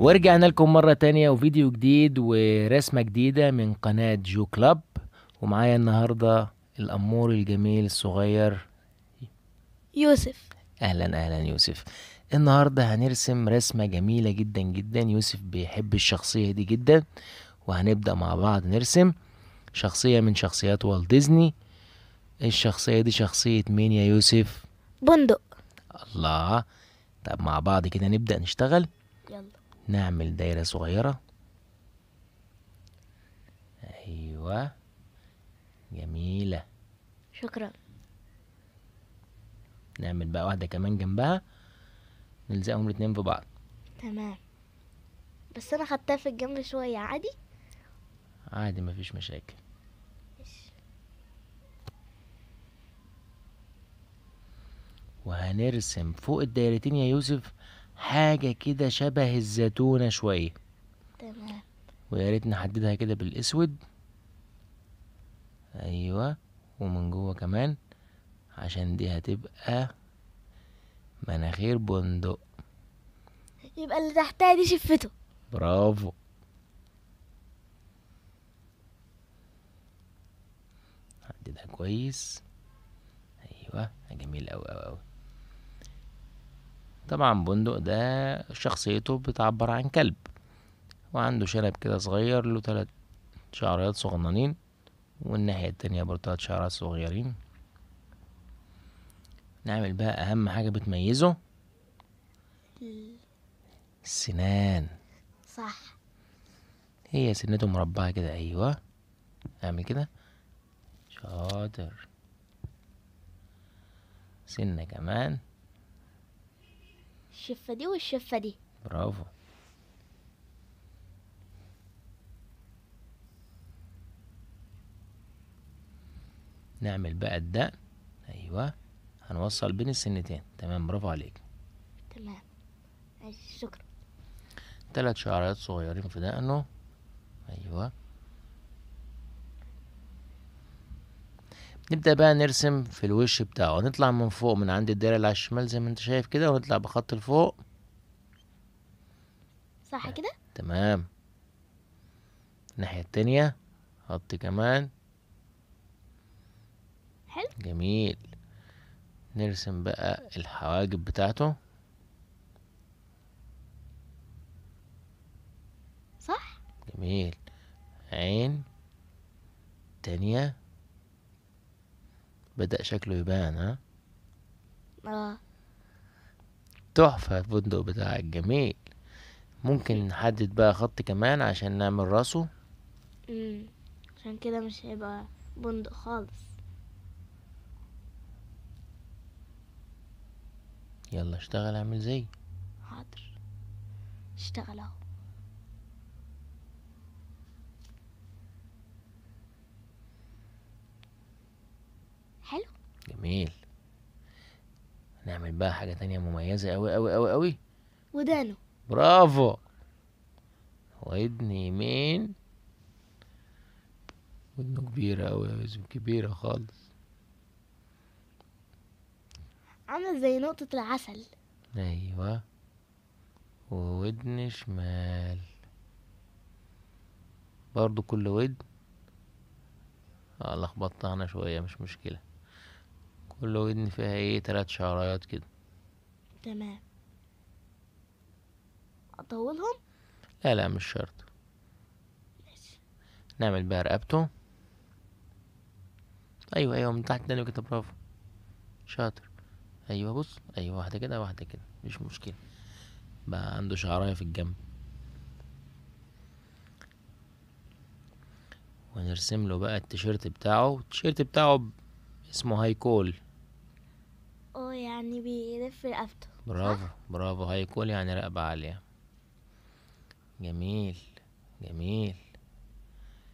ورجعنا لكم مرة تانية وفيديو جديد ورسمة جديدة من قناة جو كلاب ومعايا النهاردة الأمور الجميل الصغير يوسف أهلا أهلا يوسف النهاردة هنرسم رسمة جميلة جدا جدا يوسف بيحب الشخصية دي جدا وهنبدأ مع بعض نرسم شخصية من شخصيات والت ديزني الشخصية دي شخصية مين يا يوسف؟ بندق الله طب مع بعض كده نبدأ نشتغل يلا نعمل دايرة صغيرة أيوة جميلة شكرا نعمل بقى واحدة كمان جنبها نلزقهم الاتنين في بعض تمام بس أنا خدتها في الجنب شوية عادي عادي مفيش مشاكل وهنرسم فوق الدايرتين يا يوسف حاجة كده شبه الزيتونة شوية ويا ريت نحددها كده بالاسود ايوه ومن جوه كمان عشان دي هتبقى مناخير بندق يبقى اللي تحتها دي شفته برافو حددها كويس ايوه جميل اوي اوي اوي طبعا بندق ده شخصيته بتعبر عن كلب وعنده شنب كده صغير له تلات شعريات صغننين والناحية التانية برضه تلات شعرات صغيرين نعمل بقى أهم حاجة بتميزه السنان صح هي سنته مربعة كده أيوة أعمل كده شاطر سنة كمان الشفة دي والشفة دي برافو نعمل بقى الدقن ايوه هنوصل بين السنتين تمام برافو عليك تمام شكرا تلات شعرات صغيرين في دقنه ايوه نبدأ بقى نرسم في الوش بتاعه نطلع من فوق من عند الدايرة اللي على الشمال زي ما انت شايف كده ونطلع بخط لفوق صح آه، كده؟ تمام الناحية التانية خط كمان حلو جميل نرسم بقى الحواجب بتاعته صح جميل عين تانية بدأ شكله يبان ها اه تحفة الفندق بتاعك جميل ممكن نحدد بقى خط كمان عشان نعمل راسه امم عشان كده مش هيبقى بندق خالص يلا اشتغل اعمل زي حاضر اشتغل اهو جميل نعمل بقى حاجة تانية مميزة أوي أوي أوي أوي ودانه برافو ودن يمين ودنه كبيرة أوي يا يوسف كبيرة خالص عامل زي نقطة العسل أيوة وودن شمال برضو كل ودن اه لخبطت انا شوية مش مشكلة كل ودن فيها ايه تلات شعرايات كده تمام اطولهم لا لا مش شرط نعمل بقى رقبته ايوه ايوه من تحت تاني كده برافو شاطر ايوه بص ايوه واحده كده واحده كده مش مشكله بقى عنده شعرايه في الجنب ونرسم له بقى التيشيرت بتاعه التيشيرت بتاعه اسمه هايكول يعني بيلف رقبته برافو برافو برافو كول يعني رقبة عالية جميل جميل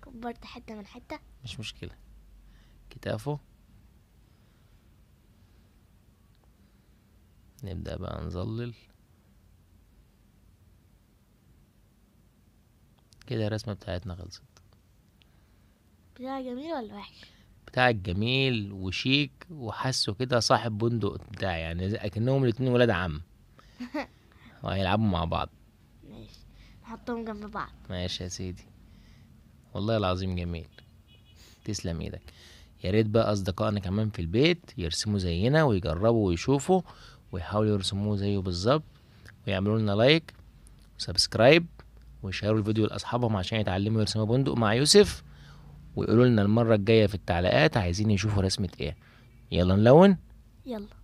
كبرت حتة من حتة مش مشكلة كتافه نبدأ بقى نظلل كده الرسمة بتاعتنا خلصت بتاعها جميل ولا وحش بتاعك جميل وشيك وحاسه كده صاحب بندق بتاع يعني اكنهم الاتنين ولاد عم وهيلعبوا مع بعض ماشي نحطهم جنب بعض ماشي يا سيدي والله العظيم جميل تسلم ايدك يا ريت بقى اصدقائنا كمان في البيت يرسموا زينا ويجربوا ويشوفوا ويحاولوا يرسموه زيه بالظبط ويعملوا لنا لايك وسبسكرايب ويشيروا الفيديو لاصحابهم عشان يتعلموا يرسموا بندق مع يوسف ويقولوا لنا المرة الجاية في التعليقات عايزين يشوفوا رسمة ايه يلا نلون يلا